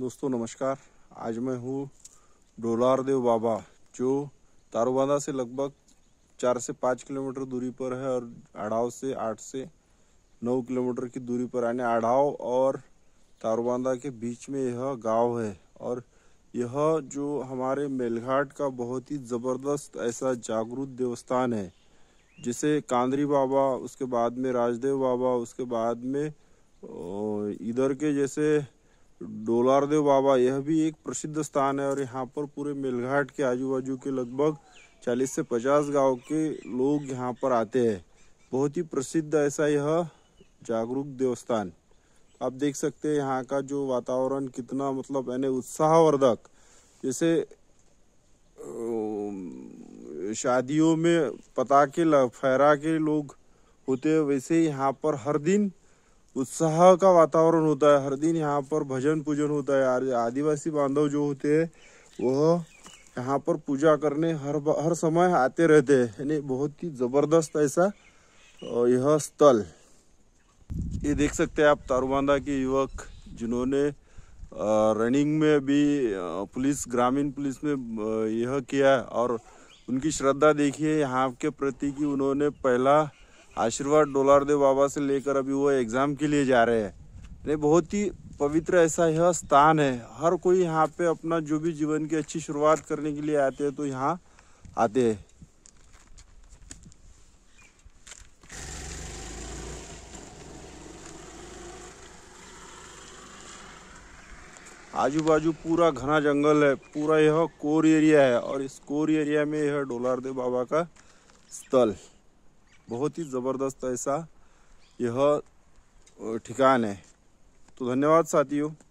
दोस्तों नमस्कार आज मैं हूँ डोलार देव बाबा जो तारोबांधा से लगभग चार से पाँच किलोमीटर दूरी पर है और अढ़ाव से आठ से नौ किलोमीटर की दूरी पर यानी अढ़ाव और तारोबांदा के बीच में यह गांव है और यह जो हमारे मेलघाट का बहुत ही ज़बरदस्त ऐसा जागरूक देवस्थान है जिसे कांदरी बाबा उसके बाद में राजदेव बाबा उसके बाद में इधर के जैसे डोलारदेव बाबा यह भी एक प्रसिद्ध स्थान है और यहाँ पर पूरे मेलघाट के आजू बाजू के लगभग 40 से 50 गांव के लोग यहाँ पर आते हैं बहुत ही प्रसिद्ध ऐसा यह जागरूक देवस्थान आप देख सकते हैं यहाँ का जो वातावरण कितना मतलब यानी उत्साहवर्धक जैसे शादियों में पटाखे फहरा के लोग होते हैं वैसे यहाँ पर हर दिन उत्साह का वातावरण होता है हर दिन यहाँ पर भजन पूजन होता है आदिवासी बांधव जो होते हैं वह यहाँ पर पूजा करने हर हर समय आते रहते हैं यानी बहुत ही ज़बरदस्त ऐसा यह स्थल ये देख सकते हैं आप तारुबांदा के युवक जिन्होंने रनिंग में भी पुलिस ग्रामीण पुलिस में यह किया और उनकी श्रद्धा देखिए यहाँ के प्रति कि उन्होंने पहला आशीर्वाद डोलार देव बाबा से लेकर अभी वो एग्ज़ाम के लिए जा रहे हैं ये बहुत ही पवित्र ऐसा यह स्थान है हर कोई यहाँ पे अपना जो भी जीवन की अच्छी शुरुआत करने के लिए आते हैं तो यहाँ आते हैं आजू बाजू पूरा घना जंगल है पूरा यह कोर एरिया है और इस कोर एरिया में यह डोलारदेव बाबा का स्थल बहुत ही ज़बरदस्त ऐसा यह ठिकान है तो धन्यवाद साथियों